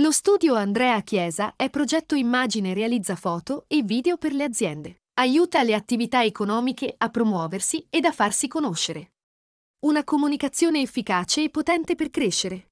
Lo studio Andrea Chiesa è progetto immagine, realizza foto e video per le aziende. Aiuta le attività economiche a promuoversi ed a farsi conoscere. Una comunicazione efficace e potente per crescere.